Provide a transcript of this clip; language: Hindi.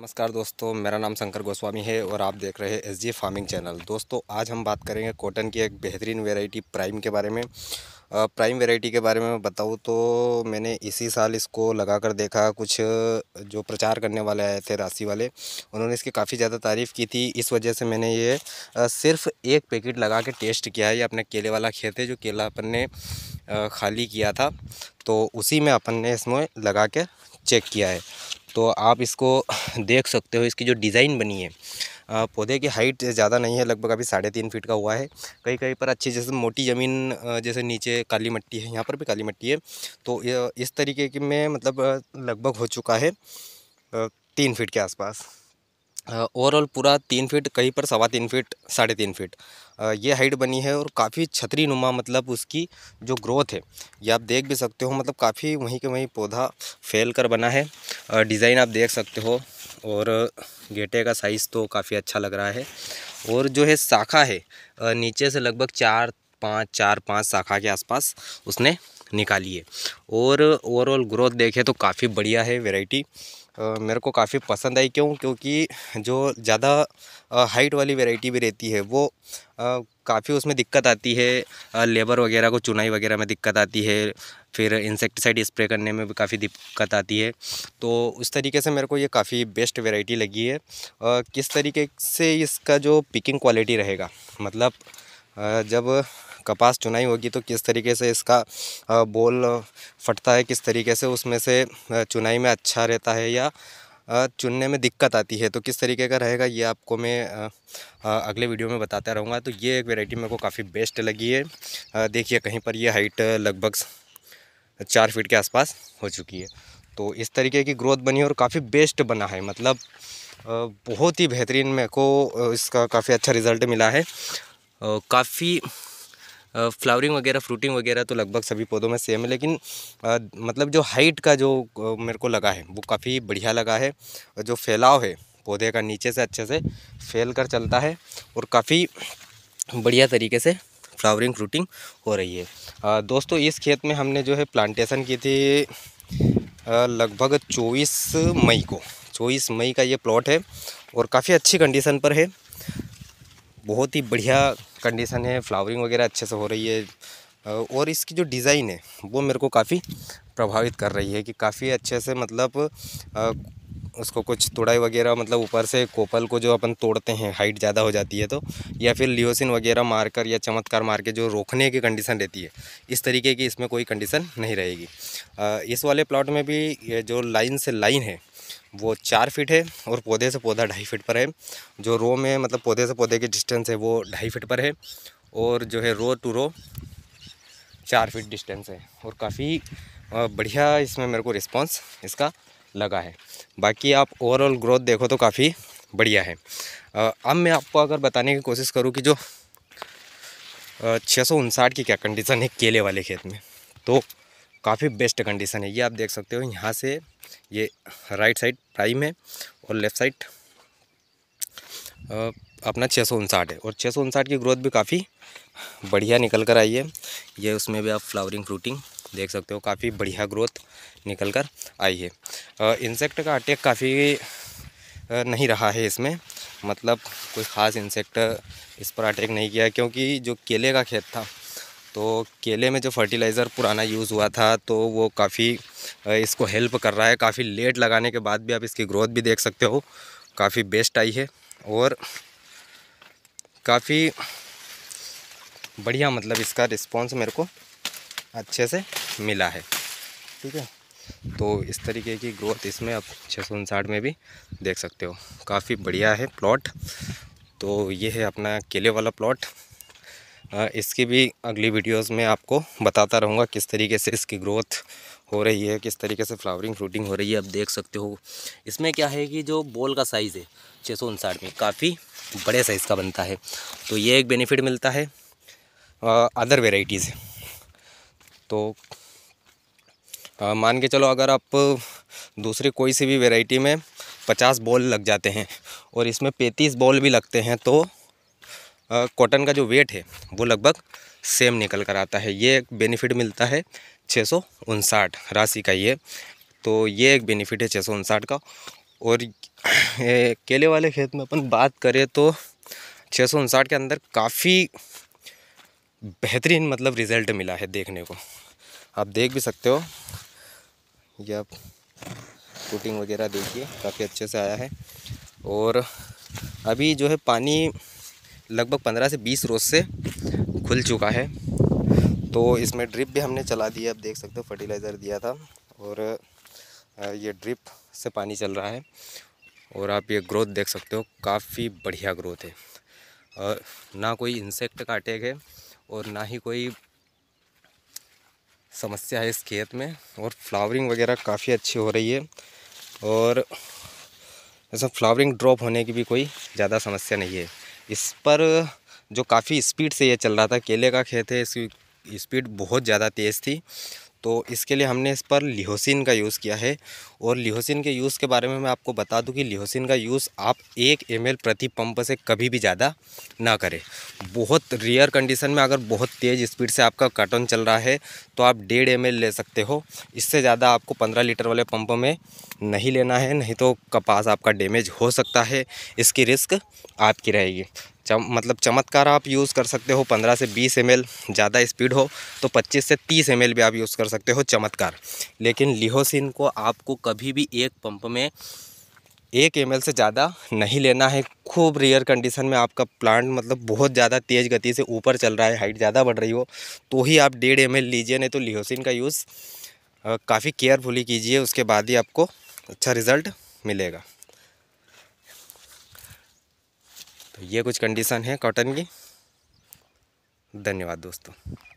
नमस्कार दोस्तों मेरा नाम शंकर गोस्वामी है और आप देख रहे हैं एस जी फार्मिंग चैनल दोस्तों आज हम बात करेंगे कॉटन की एक बेहतरीन वेराइटी प्राइम के बारे में प्राइम वेराइटी के बारे में बताऊँ तो मैंने इसी साल इसको लगा कर देखा कुछ जो प्रचार करने वाले आए थे राशि वाले उन्होंने इसकी काफ़ी ज़्यादा तारीफ़ की थी इस वजह से मैंने ये सिर्फ एक पैकेट लगा के टेस्ट किया है ये अपने केले वाला खेत है जो केला अपन ने खाली किया था तो उसी में अपन ने इसमें लगा के चेक किया है तो आप इसको देख सकते हो इसकी जो डिज़ाइन बनी है पौधे की हाइट ज़्यादा नहीं है लगभग अभी साढ़े तीन फीट का हुआ है कहीं कहीं पर अच्छी जैसे मोटी ज़मीन जैसे नीचे काली मिट्टी है यहाँ पर भी काली मिट्टी है तो इस तरीके की में मतलब लगभग हो चुका है तीन फीट के आसपास ओवरऑल पूरा तीन फीट कहीं पर सवा तीन फीट साढ़े तीन फीट ये हाइट बनी है और काफ़ी छतरी नुमा मतलब उसकी जो ग्रोथ है ये आप देख भी सकते हो मतलब काफ़ी वहीं के वहीं पौधा फैल कर बना है डिज़ाइन आप देख सकते हो और गेटे का साइज़ तो काफ़ी अच्छा लग रहा है और जो है शाखा है नीचे से लगभग चार पाँच चार पाँच शाखा के आसपास उसने निकाली है और ओवरऑल ग्रोथ देखे तो काफ़ी बढ़िया है वेराइटी मेरे को काफ़ी पसंद आई क्यों क्योंकि जो ज़्यादा हाइट वाली वेराइटी भी रहती है वो काफ़ी उसमें दिक्कत आती है लेबर वगैरह को चुनाई वगैरह में दिक्कत आती है फिर इंसेक्टिसाइड स्प्रे करने में भी काफ़ी दिक्कत आती है तो उस तरीके से मेरे को ये काफ़ी बेस्ट वेराइटी लगी है किस तरीके से इसका जो पिकिंग क्वालिटी रहेगा मतलब जब कपास चुनाई होगी तो किस तरीके से इसका बोल फटता है किस तरीके से उसमें से चुनाई में अच्छा रहता है या चुनने में दिक्कत आती है तो किस तरीके का रहेगा ये आपको मैं अगले वीडियो में बताता रहूँगा तो ये एक वेराइटी मेरे को काफ़ी बेस्ट लगी है देखिए कहीं पर ये हाइट लगभग चार फीट के आसपास हो चुकी है तो इस तरीके की ग्रोथ बनी और काफ़ी बेस्ट बना है मतलब बहुत ही बेहतरीन मेरे को इसका काफ़ी अच्छा रिज़ल्ट मिला है काफ़ी फ्लावरिंग वगैरह फ्रूटिंग वगैरह तो लगभग सभी पौधों में सेम है लेकिन आ, मतलब जो हाइट का जो मेरे को लगा है वो काफ़ी बढ़िया लगा है और जो फैलाव है पौधे का नीचे से अच्छे से फैल कर चलता है और काफ़ी बढ़िया तरीके से फ्लावरिंग फ्रूटिंग हो रही है आ, दोस्तों इस खेत में हमने जो है प्लांटेशन की थी लगभग चौबीस मई को चौबीस मई का ये प्लॉट है और काफ़ी अच्छी कंडीशन पर है बहुत ही बढ़िया कंडीशन है फ्लावरिंग वगैरह अच्छे से हो रही है और इसकी जो डिज़ाइन है वो मेरे को काफ़ी प्रभावित कर रही है कि काफ़ी अच्छे से मतलब उसको कुछ तोड़ाई वगैरह मतलब ऊपर से कोपल को जो अपन तोड़ते हैं हाइट ज़्यादा हो जाती है तो या फिर लियोसिन वगैरह मारकर या चमत्कार मार के जो रोकने की कंडीशन रहती है इस तरीके की इसमें कोई कंडीशन नहीं रहेगी इस वाले प्लॉट में भी जो लाइन से लाइन है वो चार फीट है और पौधे से पौधा ढाई फीट पर है जो रो में मतलब पौधे से पौधे की डिस्टेंस है वो ढाई फीट पर है और जो है रो टू रो चार फीट डिस्टेंस है और काफ़ी बढ़िया इसमें मेरे को रिस्पॉन्स इसका लगा है बाकी आप ओवरऑल ग्रोथ देखो तो काफ़ी बढ़िया है अब मैं आपको अगर बताने की कोशिश करूँ कि जो छः की क्या कंडीशन है केले वाले खेत में तो काफ़ी बेस्ट कंडीशन है ये आप देख सकते हो यहाँ से ये राइट साइड प्राइम है और लेफ़्ट साइड अपना छः सौ उनसाठ है और छः सौ उनसाठ की ग्रोथ भी काफ़ी बढ़िया निकल कर आई है ये उसमें भी आप फ्लावरिंग फ्रूटिंग देख सकते हो काफ़ी बढ़िया ग्रोथ निकल कर आई है इंसेक्ट का अटैक काफ़ी नहीं रहा है इसमें मतलब कोई ख़ास इंसेक्ट इस पर अटैक नहीं किया क्योंकि जो केले का खेत था तो केले में जो फर्टिलाइज़र पुराना यूज़ हुआ था तो वो काफ़ी इसको हेल्प कर रहा है काफ़ी लेट लगाने के बाद भी आप इसकी ग्रोथ भी देख सकते हो काफ़ी बेस्ट आई है और काफ़ी बढ़िया मतलब इसका रिस्पॉन्स मेरे को अच्छे से मिला है ठीक है तो इस तरीके की ग्रोथ इसमें आप छः सौ उनसाठ में भी देख सकते हो काफ़ी बढ़िया है प्लॉट तो ये है अपना केले वाला प्लॉट हाँ, इसकी भी अगली वीडियोस में आपको बताता रहूँगा किस तरीके से इसकी ग्रोथ हो रही है किस तरीके से फ्लावरिंग फ्रूटिंग हो रही है आप देख सकते हो इसमें क्या है कि जो बॉल का साइज़ है छः सौ उनसाठ में काफ़ी बड़े साइज़ का बनता है तो ये एक बेनिफिट मिलता है अदर वेराइटीज़ तो आ, मान के चलो अगर आप दूसरी कोई सी भी वेराइटी में पचास बॉल लग जाते हैं और इसमें पैंतीस बॉल भी लगते हैं तो कॉटन का जो वेट है वो लगभग सेम निकल कर आता है ये एक बेनिफिट मिलता है छः राशि का ये तो ये एक बेनिफिट है छः का और केले वाले खेत में अपन बात करें तो छः के अंदर काफ़ी बेहतरीन मतलब रिज़ल्ट मिला है देखने को आप देख भी सकते हो ये आप शूटिंग वगैरह देखिए काफ़ी अच्छे से आया है और अभी जो है पानी लगभग पंद्रह से बीस रोज़ से खुल चुका है तो इसमें ड्रिप भी हमने चला दिया आप देख सकते हो फर्टिलाइज़र दिया था और ये ड्रिप से पानी चल रहा है और आप ये ग्रोथ देख सकते हो काफ़ी बढ़िया ग्रोथ है और ना कोई इंसेक्ट का अटैक है और ना ही कोई समस्या है इस खेत में और फ्लावरिंग वगैरह काफ़ी अच्छी हो रही है और ऐसा फ्लावरिंग ड्रॉप होने की भी कोई ज़्यादा समस्या नहीं है इस पर जो काफ़ी स्पीड से ये चल रहा था केले का खेत है इसकी स्पीड बहुत ज़्यादा तेज़ थी तो इसके लिए हमने इस पर लिहोसिन का यूज़ किया है और लिहोसिन के यूज़ के बारे में मैं आपको बता दूं कि लिहोसिन का यूज़ आप एक एम प्रति पंप से कभी भी ज़्यादा ना करें बहुत रेयर कंडीशन में अगर बहुत तेज़ स्पीड से आपका कार्टन चल रहा है तो आप डेढ़ एम ले सकते हो इससे ज़्यादा आपको पंद्रह लीटर वाले पंप में नहीं लेना है नहीं तो कपास आपका डैमेज हो सकता है इसकी रिस्क आपकी रहेगी चम, मतलब चमत्कार आप यूज़ कर सकते हो 15 से 20 एम ज़्यादा स्पीड हो तो 25 से 30 एम भी आप यूज़ कर सकते हो चमत्कार लेकिन लिहोसिन को आपको कभी भी एक पंप में एक एम से ज़्यादा नहीं लेना है खूब रेयर कंडीशन में आपका प्लांट मतलब बहुत ज़्यादा तेज़ गति से ऊपर चल रहा है हाइट ज़्यादा बढ़ रही हो तो ही आप डेढ़ एम लीजिए नहीं तो लिहोसिन का यूज़ काफ़ी केयरफुली कीजिए उसके बाद ही आपको अच्छा रिज़ल्ट मिलेगा तो ये कुछ कंडीशन है कॉटन की धन्यवाद दोस्तों